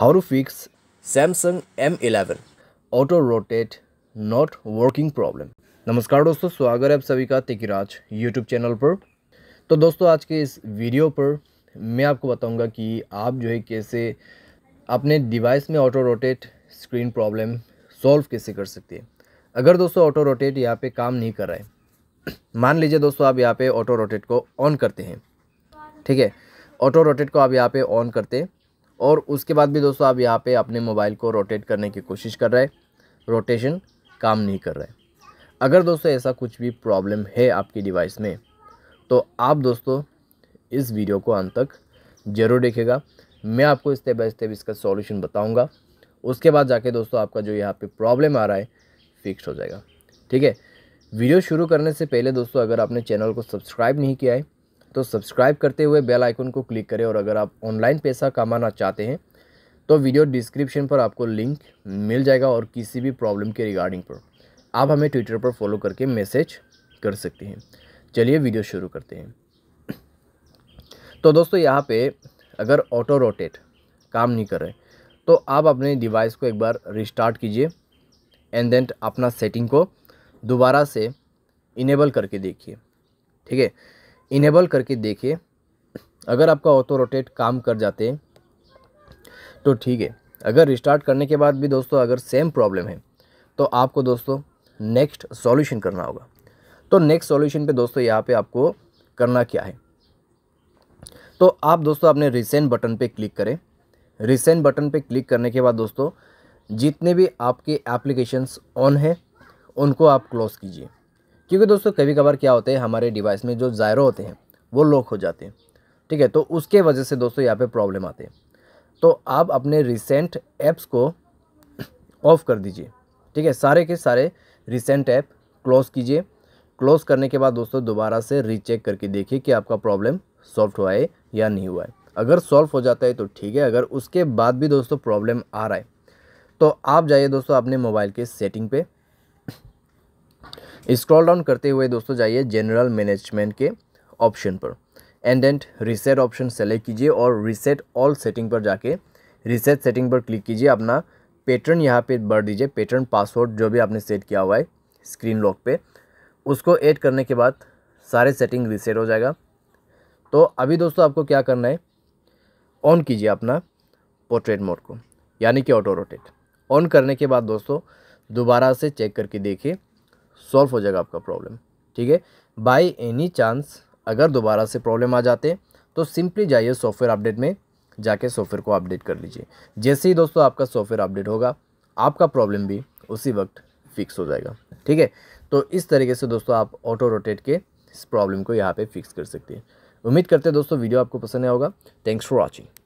How to fix Samsung M11 auto rotate not working problem नमस्कार दोस्तों स्वागत है आप सभी का तिकिराज यूट्यूब चैनल पर तो दोस्तों आज के इस वीडियो पर मैं आपको बताऊंगा कि आप जो है कैसे अपने डिवाइस में auto rotate screen problem solve कैसे कर सकते हैं अगर दोस्तों ऑटो रोटेट यहाँ पे काम नहीं कर रहा है मान लीजिए दोस्तों आप यहाँ पे ऑटो रोटेट को ऑन करते हैं ठीक है ऑटो रोटेट को आप यहाँ पे ऑन करते हैं और उसके बाद भी दोस्तों आप यहाँ पे अपने मोबाइल को रोटेट करने की कोशिश कर रहे रोटेशन काम नहीं कर रहे अगर दोस्तों ऐसा कुछ भी प्रॉब्लम है आपकी डिवाइस में तो आप दोस्तों इस वीडियो को अंत तक ज़रूर देखेगा मैं आपको स्टेप बाय स्टेप इसका सॉल्यूशन बताऊंगा उसके बाद जाके दोस्तों आपका जो यहाँ पे प्रॉब्लम आ रहा है फिक्स हो जाएगा ठीक है वीडियो शुरू करने से पहले दोस्तों अगर आपने चैनल को सब्सक्राइब नहीं किया है तो सब्सक्राइब करते हुए बेल आइकन को क्लिक करें और अगर आप ऑनलाइन पैसा कमाना चाहते हैं तो वीडियो डिस्क्रिप्शन पर आपको लिंक मिल जाएगा और किसी भी प्रॉब्लम के रिगार्डिंग पर आप हमें ट्विटर पर फॉलो करके मैसेज कर सकते हैं चलिए वीडियो शुरू करते हैं तो दोस्तों यहाँ पे अगर ऑटो रोटेट काम नहीं कर रहे तो आप अपने डिवाइस को एक बार रिस्टार्ट कीजिए एंड देन अपना सेटिंग को दोबारा से इनेबल करके देखिए ठीक है इनेबल करके देखिए अगर आपका ऑटो रोटेट काम कर जाते तो ठीक है अगर रिस्टार्ट करने के बाद भी दोस्तों अगर सेम प्रॉब्लम है तो आपको दोस्तों नेक्स्ट सॉल्यूशन करना होगा तो नेक्स्ट सॉल्यूशन पे दोस्तों यहाँ पे आपको करना क्या है तो आप दोस्तों अपने रिसेंट बटन पे क्लिक करें रिसेंट बटन पे क्लिक करने के बाद दोस्तों जितने भी आपके एप्लीकेशंस ऑन हैं उनको आप क्लोज़ कीजिए क्योंकि दोस्तों कभी कभार क्या होते हैं हमारे डिवाइस में जो ज़ायरो होते हैं वो लॉक हो जाते हैं ठीक है तो उसके वजह से दोस्तों यहाँ पे प्रॉब्लम आते हैं तो आप अपने रिसेंट ऐप्स को ऑफ़ कर दीजिए ठीक है सारे के सारे रिसेंट ऐप क्लोज़ कीजिए क्लोज़ करने के बाद दोस्तों दोबारा से रीचेक करके देखिए कि आपका प्रॉब्लम सॉल्व हुआ है या नहीं हुआ है अगर सॉल्व हो जाता है तो ठीक है अगर उसके बाद भी दोस्तों प्रॉब्लम आ रहा है तो आप जाइए दोस्तों अपने मोबाइल के सेटिंग पे स्क्रॉल डाउन करते हुए दोस्तों जाइए जनरल मैनेजमेंट के ऑप्शन पर and and reset option select कीजिए और रिसेट ऑल सेटिंग पर जाके रिसेट सेटिंग पर क्लिक कीजिए अपना पैटर्न यहाँ पे भर दीजिए पैटर्न पासवर्ड जो भी आपने सेट किया हुआ है स्क्रीन लॉक पे उसको ऐड करने के बाद सारे सेटिंग रिसेट हो जाएगा तो अभी दोस्तों आपको क्या करना है ऑन कीजिए अपना पोर्ट्रेट मोड को यानी कि ऑटो रोटेट ऑन करने के बाद दोस्तों दोबारा से चेक करके देखिए सॉल्व हो जाएगा आपका प्रॉब्लम ठीक है बाय एनी चांस अगर दोबारा से प्रॉब्लम आ जाते तो सिंपली जाइए सॉफ्टवेयर अपडेट में जाके सॉफ्टवेयर को अपडेट कर लीजिए जैसे ही दोस्तों आपका सॉफ्टवेयर अपडेट होगा आपका प्रॉब्लम भी उसी वक्त फिक्स हो जाएगा ठीक है तो इस तरीके से दोस्तों आप ऑटो रोटेट के इस प्रॉब्लम को यहाँ पर फिक्स कर सकते हैं उम्मीद करते हैं दोस्तों वीडियो आपको पसंद आया होगा थैंक्स फॉर वॉचिंग